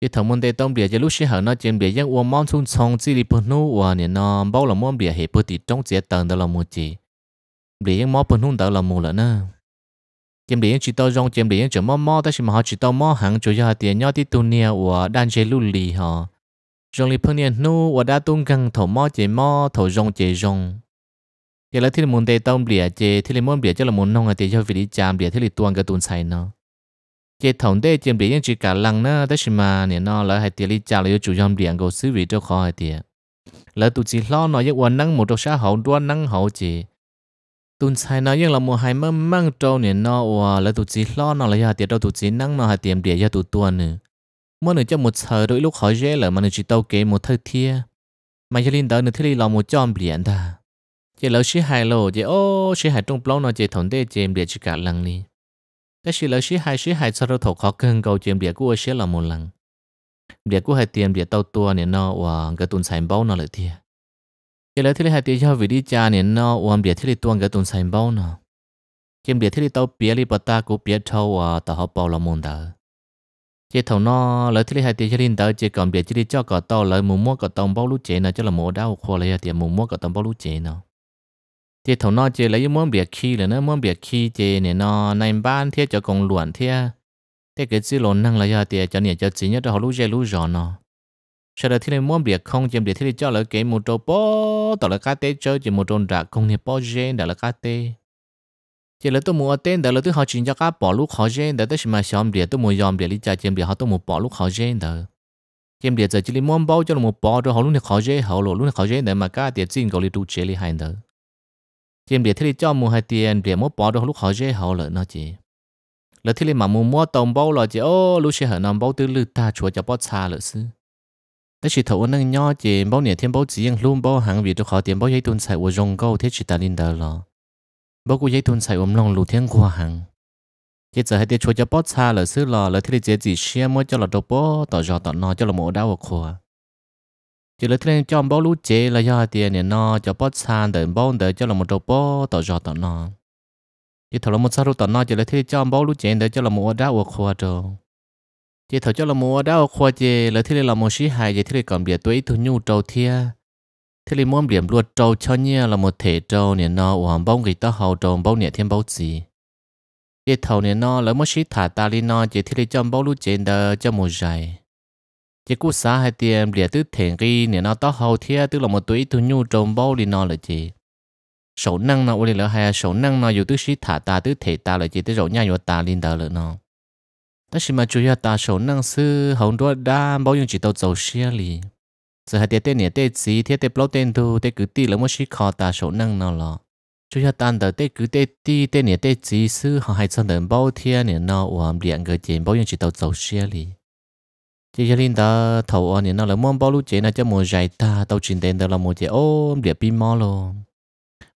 cái thằng muốn đề tông địa cho lúc sẽ hậu nó chém địa giang uom mong xuống sông chỉ đi bên nu và nè nó bao là muốn địa hệ bơ thì trong chế tầng đó là một chỉ địa giang mò bên nu đó là một lần nữa chém địa chỉ tao rong chém địa chỉ mò mò ta chỉ mà họ chỉ tao mò hàng cho cho tiền nhớ đi tu nia và đan chế lưu ly họ rong li phân niên nu và đã tung gang thổ mò chế mò thổ rong chế rong giờ là thiên môn tây tông bìa chế thiên môn bìa cho là môn nong ở tây cho vị đi chạm bìa thiên tuan cái tuần sai nó chế thổng tây chế bìa những chữ cả lăng nó tới mà nè nó là hai tiền đi chạm là yêu chủ dòng bìa cầu xứ vị cho khó hai tiền là tụi chỉ lo nói với quan năng một trong xã hậu đoan năng hậu chế tuần sai nó nhưng là một hai mâm mang trâu nè nó là tụi chỉ lo nó là hai tiền đâu tụi chỉ năng nó hai tiền bìa cho tụi tuần nữa Mỗi nửa cho một sở đôi lúc hỏi dễ là mà nửa chỉ tàu kế một thơ thia. Mà cho linh đỡ nửa thiết lý lò một chòm biển ta. Chỉ lỡ xí hài lộ, chỉ ô xí hài trong blog nó chỉ thổn đê chìm địa chỉ cả lần đi. Cái xí lỡ xí hài xí hài sau đó thổ khó cân cầu chìm địa của xí là một lần. Địa của hai tiền địa tàu tua nè nó và cái tuần sài bao nó lợi thia. Chỉ lỡ thiết lý hai tiền cho vị đi cha nè nó và địa thiết lý tuần cái tuần sài bao nó. Chìm địa thiết lý tàu bia lý bà ta của bia thâu và tàu họ bao là môn đời chỉ thầu nó lợi thứ hai tiền cho linh tới chỉ còn biệt đi cho cả to lợi mù mua cả tông bao lũ chế nào cho là mùa đau khô lấy à, tiền mù mua cả tông bao lũ chế nào chỉ thầu nó chỉ lấy muốn biệt khi là nó muốn biệt khi chỉ này nó nay ban thế cho công luận thế à. thế cái chỉ lồn năng là tiền cho nè cho chỉ nhất họ lũ chế lũ rõ nó sau đó thì này muốn biệt không chỉ biệt thì cho lợi cái một trâu bò tàu là cá tê chơi chỉ một trâu rạc không thì bò chế đã là cá tê chỉ là tôi mua tên đó là tôi họ chuyển cho các bỏ lúc họ gen đó tôi mà xem địa tôi muốn xem địa lý trả chém địa học tôi muốn bỏ lúc học gen đó chém địa giờ chỉ là muốn bảo cho là một bỏ rồi họ lúc này họ gen họ lúc này họ gen để mà cái địa xin gọi là đủ chế lý hai đó chém địa thế cho mua hai tiền địa muốn bỏ rồi lúc họ gen học lợi nó chỉ là thế mà muốn mua tôm bao là chỉ ô lúc sẽ họ nằm bảo tư lư ta chúa cho bao xa là sư thế chỉ thấu năng nho chỉ bảo nhiêu thêm bảo chỉ ăn luôn bảo hàng vì tôi học tiền bảo giấy tuần xài của rong câu thế chỉ ta linh đó là bố cụ giấy thun xài ôm lòng lù thiên qua hàng chỉ giờ hai tia chúa cho bó xa là xứ lò là thiết chế gì xe mới cho là đồ bó tỏ giò tỏ nò cho là mổ đau ở khóa chỉ là thiên cho bao lú chế là do hai tia nè nò cho bó xa đợi bao đợi cho là một đồ bó tỏ giò tỏ nò chỉ thầu là một sao tỏ nò chỉ là thiên cho bao lú chế đợi cho là mổ đau ở khóa rồi chỉ thầu cho là mổ đau ở khóa chế là thiên là một sĩ hài chỉ thiên còn biệt tuổi thu nhu trâu thia thế thì muốn điểm luật trâu cho nhia là một thể trâu nè nó uổng bông người ta hầu trâu bông nè thêm bông gì cái thầu nè nó lấy một shit thả ta đi nó chỉ thế thì trong bao lúc trên đó cho một giải chỉ cú xã hai tiền lìa tứ thiện ghi nè nó tao hầu thia tức là một tuổi thu nhu trâu bông đi nó là gì sổ năng nó uli lỡ hay à, sổ năng nó dù tứ shit thả ta tứ thể ta là gì tứ rổ nhai vô ta lên đó là nó ta chỉ mà chú ý ta sổ năng sư hồng đua đa bao nhiêu chỉ tao dầu xe liền giờ hai tiền nè tê chỉ thiết tê bao tên thu tê cứ tì là mất sĩ khó ta số năng nào lo chú cho tan tờ tê cứ tê tì tê nè tê chỉ sư họ hay chọn đến bao thiên nè nó uổng điện cái tiền bao nhiêu chỉ đâu tàu xe li chỉ cho linh ta thầu ở nè nó là muốn bao lúc chế nó cho một giải ta đâu chuyện tiền đó là một chế ôm điện pin mỏ lo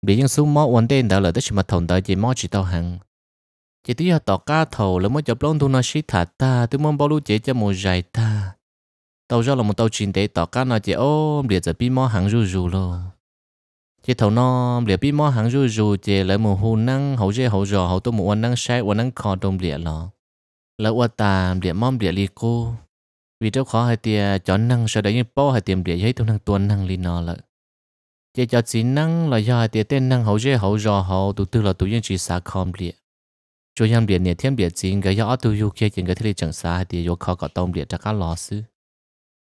điện những số mỏ uổng tiền đó là tất cả mà thầu đó chỉ mỏ chỉ đâu hàng chỉ tí là tàu ca thầu là muốn chụp lông thu nó sĩ thả ta tôi mong bao lúc chế cho một giải ta tàu do là một tàu chín tế tỏ cá nó chỉ ôm liệt giờ bị mò hàng rù rù lo chỉ thầu nó liệt bị mò hàng rù rù chỉ lấy một hồ năng hậu dễ hậu giò hậu tôi một năng sai một năng khó đồng liệt lo lấy qua tà liệt mom liệt li cô vì cháu khó hay tia chó năng sợ đấy như bao hay tiềm liệt thấy tôi năng tuần năng li nó lợi chỉ cho chỉ năng là do hay tia tên năng hậu dễ hậu giò hậu tụi tư là tụi nhân chỉ xa khom liệt chỗ yam liệt nè thêm liệt chính cái do tụi yêu kia chính cái thế chẳng xa hay tia yêu khó có tông liệt chắc cá lo xứ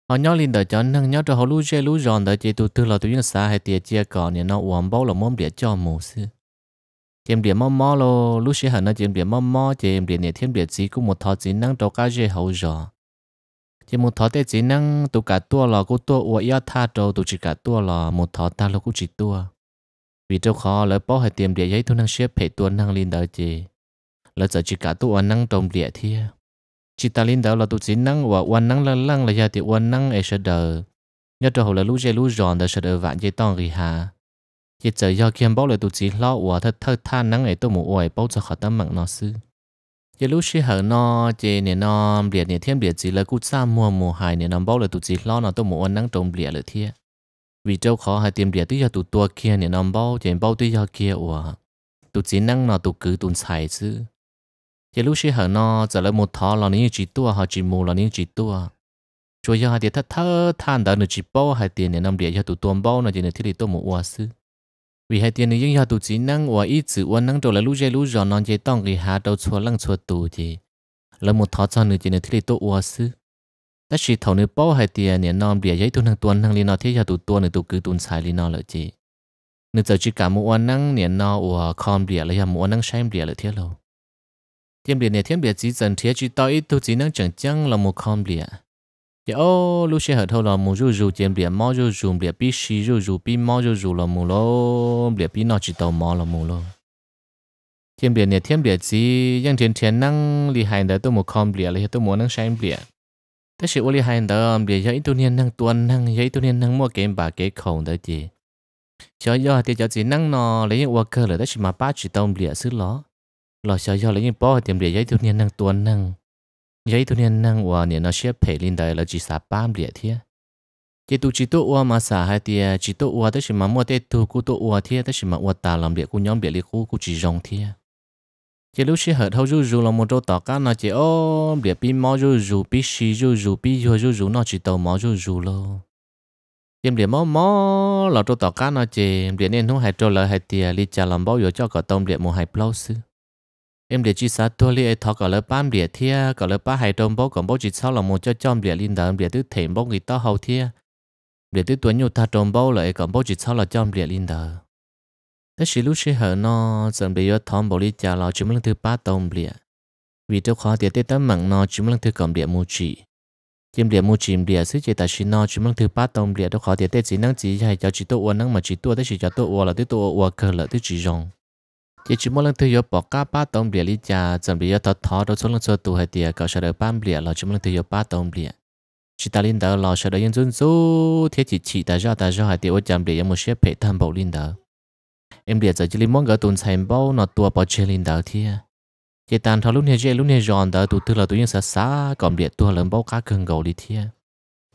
họ nhớ lên đời cho nâng nhớ cho họ lú chơi lú giòn đời chỉ tụi tư là tụi những xã hay tiệt chia cỏ nè nó uổng bao là mồm địa cho mù sư chém địa mò mò lo lú chơi hẳn nó chém địa mò mò chém địa nè thiên địa chỉ cũng một thọ chỉ năng cho cá chơi hậu giò chém một thọ tê chỉ năng tụi cả tua lò cũng tua uổng yết tha trâu tụi chỉ cả tua lò một thọ ta là cũng chỉ tua vì trâu khó lời bao hay tiệm địa giấy thu năng xếp phải tua năng lên đời chơi lời giờ chỉ cả tua năng trồng địa thiê chỉ ta linh đạo là tụi chỉ năng và quan năng lăng lăng là gia thì quan năng ấy sẽ đỡ nhớ cho hồ là lũ dây lũ giòn đã sẽ đỡ vạn dây tòng gì hà chỉ chờ do kiêm bảo là tụi chỉ lo và thật thật than năng ấy tôi muốn oai bảo cho khỏi tâm mạng nó sư chỉ lũ sĩ hở nó chỉ nè nó biệt nè thêm biệt chỉ là cút xa mua mùa hài nè nó bảo là tụi chỉ lo nó tôi muốn năng trồng biệt là thiệt vì châu khó hay tìm địa tuy giờ tụ tua kia nè nó bảo chỉ bảo tuy giờ kia ủa tụ chỉ năng nó tụ cứ tụ xài chứ giờ lúc xí hở nó giờ lại một thọ là nếu chỉ tua họ chỉ mù là nếu chỉ tua chúa giờ hai tiền thắt thơ than đã nửa chỉ bao hai tiền này năm địa cho tụ tuôn bao nửa tiền này thì tôi một ua sư vì hai tiền này những giờ tụ chỉ năng ua ít chữ ua năng rồi là lúc giờ lúc giờ non chỉ tông cái hà đầu chua lăng chua tụ thì là một thọ cho nửa tiền này thì tôi ua sư ta chỉ thầu nửa bao hai tiền này năm địa giấy tụ năng tuôn năng liên nó thế giờ tụ tuôn nửa tụ cứ tuôn xài liên nó lợi chỉ nửa giờ chỉ cả một ua năng này nó ua con địa là giờ một ua năng sai địa lợi thế lâu kiếm biệt này thiên biệt chỉ dần thế chỉ tới tôi chỉ năng chẳng chăng là một con biệt giờ ô lúc xe hợp thôi là một rú rú thiên biệt mò rú rú biệt bị xì rú rú bị mò rú rú là một lô biệt bị nó chỉ tàu mò là một lô thiên biệt này thiên biệt chỉ những thiên thiên năng li hành đó tôi một con biệt là tôi muốn năng xem biệt thế sự ô li hành đó biệt giờ ít tôi năng tuần năng giờ ít tôi năng mua game bà cái khổng đó gì cho giờ thì cho chỉ năng nó lấy những worker là đó chỉ mà ba chỉ tàu biệt xứ ló lo sợ cho lấy những bao tiệm địa giấy thu niên năng tuần năng giấy thu niên năng và niên nó xếp phải lên là chỉ sa bám địa thế chỉ tu chỉ tu và mà sa hay thì chỉ tu và tức là mà mua tết tu cũng tu và thế tức là mà và ta làm địa cũng nhóm địa lý cũng cũng chỉ rong thế chỉ lúc xí hở thâu rú rú là một chỗ tỏ cá nó chỉ ô địa pin máu rú rú pin xí rú rú pin rú rú rú nó chỉ tàu máu rú rú luôn chim điện mó mó là trâu tàu cá nó chìm điện nên hú hai trâu lợi hai tia li chà làm bao giờ cho cả tôm điện một hai plau em để chỉ sát tôi liệt thọ cả lớp ba để thi cả lớp ba hai đồng bố còn bố chỉ sau là một cho chom để linh đàn để tứ thể bố người to hậu thi để tứ tuổi nhiều ta đồng bố lại còn bố chỉ sau là chom để linh đàn thế xí lúc xí hở nó dần bây giờ thom bố lý trả lo chúng mình thứ ba đồng liệt vì tôi khó tiệt tê tâm mặn nó chúng mình thứ cầm liệt mu chỉ chim liệt mu chim liệt sức chế tài xí nó chúng mình thứ ba đồng liệt tôi khó để tết chỉ năng chỉ hay cho chỉ tôi uốn năng mà chỉ tôi thế chỉ cho tôi uốn là tôi tôi uốn cờ là tôi chỉ rong chỉ chỉ mỗi lần thứ yếu bỏ cá ba tôm bìa lý cha chuẩn bị yếu thọ thọ đầu số lần số tù hai tiệt cậu sợ đỡ ba bìa là chỉ mỗi lần thứ yếu ba tôm bìa chỉ ta linh đỡ là sợ đỡ yên dân số thế chỉ chỉ ta ra ta ra hay tiệt ô chạm bìa một xếp phải tham bảo linh đỡ em bìa giờ chỉ linh mong gỡ tuần xem bao nó tua bỏ chơi linh đỡ thiệt chỉ tàn thọ lúc này chơi lúc này giòn đỡ tụ tư là tụi yên sợ xa còn bìa tua lớn bao cá cường gầu lý thiệt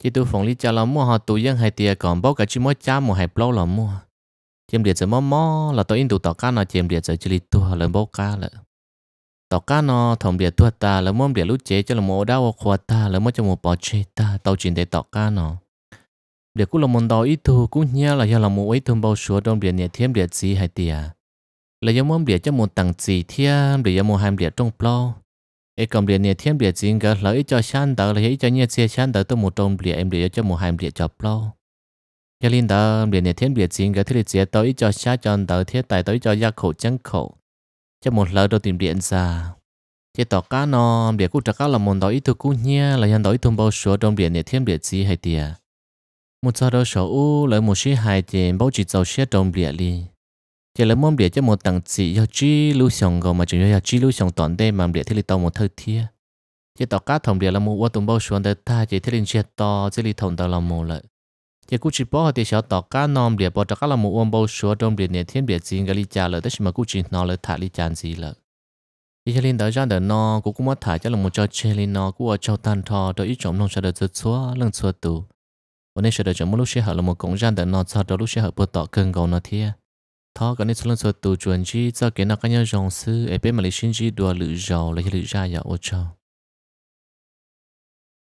chỉ tụ phong lý cha là mua họ tụi yên hai tiệt còn bao cả chỉ mỗi cha mua hai bao là mua chim điệt giờ mò mò là tôi in đủ tọt cá nó chim điệt giờ chỉ tua là bố cá là tọt cá nó thòng điệt tua ta là mồm điệt lúc chế cho là mồm đau khoa ta là mồm cho mồm bỏ chế ta tàu chuyển để tọt cá nó điệt cũng là mồm đau ít thu cũng nhia là do là mồm ít thu bao số đông điệt nhẹ thêm điệt gì hay tiệt là do mồm điệt cho mồm tặng gì thêm để do mồm hàm điệt trong plo ấy cầm điệt nhẹ thêm điệt gì cả là ít cho shan tờ là ít cho nhẹ xe shan tờ tôi một trong điệt em điệt cho mồm hàm điệt cho plo giờ linh đó biển nhà thiên biển chính cái thứ lịch chế tới cho xa cho tới thiết tài tới cho gia khổ chân khổ cho một lời đầu tìm điện ra chế tỏ cá nó biển cũng trắc cá là một đó ít thu cũ là nhân đó ít bao số trong biển nhà thiên biển chỉ hay tiề một giờ đó số u lấy một số hai tiền bao chỉ giàu xe trong biển đi chế lấy món biển cho một tầng chỉ do chi lưu sòng gồm mà chỉ do chi lưu sòng toàn đây mà biển thiết lập tàu một thời thiết chế tỏ cá thòng biển là một ô tùng bao số để ta chế thiết lập chế to chế lập thòng tàu là một lợi 也估计包的小岛干农别包着干了木温包说中别年天别进个里家了，但是嘛估计拿了塔里讲子了。一些领导让的呢，我估摸塔家了木叫车里呢，我叫单套的一种弄出来的错，弄错多。我那时的这么路些好了木工让的呢，操的路些好不到更高那天。他跟你说了说都转机，再给那个人用事，哎，别嘛你心机多，绿绕了些绿绕呀，我操。